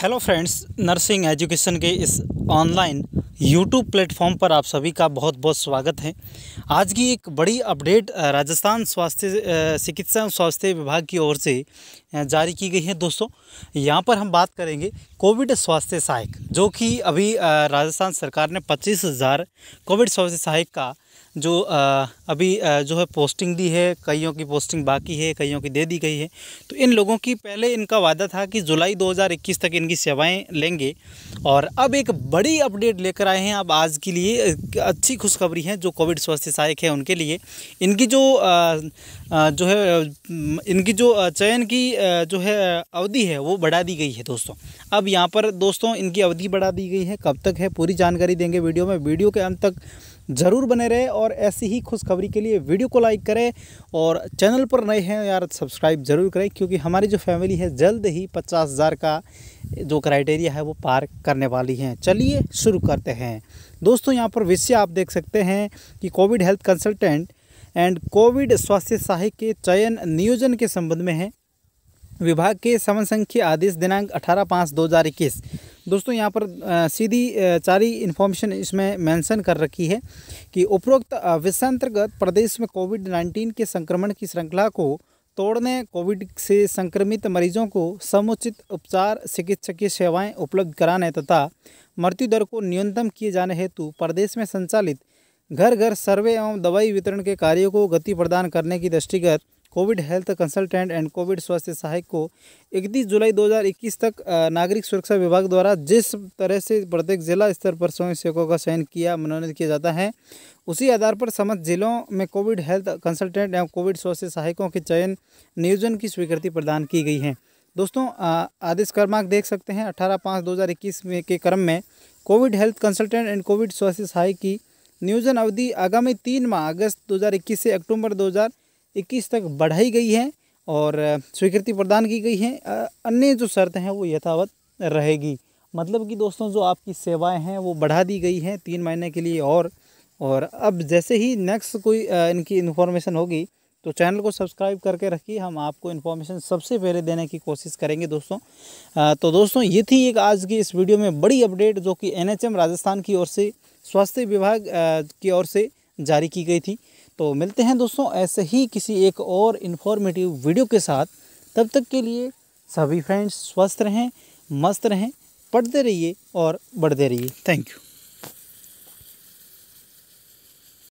hello friends nursing education के इस online YouTube platform पर आप सभी का बहुत बहुत स्वागत है आज की एक बड़ी अपडेट राजस्थान स्वास्थ्य चिकित्सा एवं स्वास्थ्य विभाग की ओर से जारी की गई है दोस्तों यहाँ पर हम बात करेंगे कोविड स्वास्थ्य सहायक जो कि अभी राजस्थान सरकार ने पच्चीस हज़ार कोविड स्वास्थ्य सहायक का जो अभी जो है पोस्टिंग दी है कईयों की पोस्टिंग बाकी है कईयों की दे दी गई है तो इन लोगों की पहले इनका वादा था कि जुलाई 2021 तक इनकी सेवाएं लेंगे और अब एक बड़ी अपडेट लेकर आए हैं अब आज के लिए अच्छी खुशखबरी है जो कोविड स्वास्थ्य सहायक है उनके लिए इनकी जो जो है इनकी जो चयन की जो है अवधि है वो बढ़ा दी गई है दोस्तों अब अब यहाँ पर दोस्तों इनकी अवधि बढ़ा दी गई है कब तक है पूरी जानकारी देंगे वीडियो में वीडियो के अंत तक ज़रूर बने रहे और ऐसी ही खुशखबरी के लिए वीडियो को लाइक करें और चैनल पर नए हैं यार सब्सक्राइब ज़रूर करें क्योंकि हमारी जो फैमिली है जल्द ही पचास हज़ार का जो क्राइटेरिया है वो पार करने वाली हैं चलिए शुरू करते हैं दोस्तों यहाँ पर विषय आप देख सकते हैं कि Covid health consultant and Covid स्वास्थ्य सहायक के चयन नियोजन के संबंध में है विभाग के समन संघ आदेश दिनांक अठारह पाँच दो हज़ार इक्कीस दोस्तों यहाँ पर सीधी सारी इन्फॉर्मेशन इसमें मेंशन कर रखी है कि उपरोक्त विषय अंतर्गत प्रदेश में कोविड नाइन्टीन के संक्रमण की श्रृंखला को तोड़ने कोविड से संक्रमित मरीजों को समुचित उपचार चिकित्सकीय सेवाएं उपलब्ध कराने तथा मृत्यु दर को न्यूनतम किए जाने हेतु प्रदेश में संचालित घर घर सर्वे एवं दवाई वितरण के कार्यों को गति प्रदान करने की दृष्टिगत Covid health consultant and Covid स्वास्थ्य सहायक को 31 जुलाई 2021 तक नागरिक सुरक्षा विभाग द्वारा जिस तरह से प्रत्येक जिला स्तर पर स्वयं सेवकों का चयन किया मनोनीत किया जाता है उसी आधार पर समस्त जिलों में कोविड हेल्थ कंसल्टेंट एवं कोविड स्वास्थ्य सहायकों के चयन नियोजन की स्वीकृति प्रदान की गई है दोस्तों आदेश क्रमांक देख सकते हैं अठारह पाँच दो हज़ार इक्कीस में के क्रम में Covid health consultant and Covid स्वास्थ्य सहायक की नियोजन अवधि आगामी तीन माह अगस्त 2021 से अक्टूबर इक्कीस तक बढ़ाई गई है और स्वीकृति प्रदान की गई है अन्य जो शर्त हैं वो यथावत रहेगी मतलब कि दोस्तों जो आपकी सेवाएं हैं वो बढ़ा दी गई हैं तीन महीने के लिए और और अब जैसे ही नेक्स्ट कोई इनकी इन्फॉर्मेशन होगी तो चैनल को सब्सक्राइब करके रखिए हम आपको इन्फॉर्मेशन सबसे पहले देने की कोशिश करेंगे दोस्तों तो दोस्तों ये थी एक आज की इस वीडियो में बड़ी अपडेट जो कि एनएचएम राजस्थान की ओर से स्वास्थ्य विभाग की ओर से जारी की गई थी तो मिलते हैं दोस्तों ऐसे ही किसी एक और इन्फॉर्मेटिव वीडियो के साथ तब तक के लिए सभी फ्रेंड्स स्वस्थ रहें मस्त रहें पढ़ते रहिए और बढ़ते रहिए थैंक यू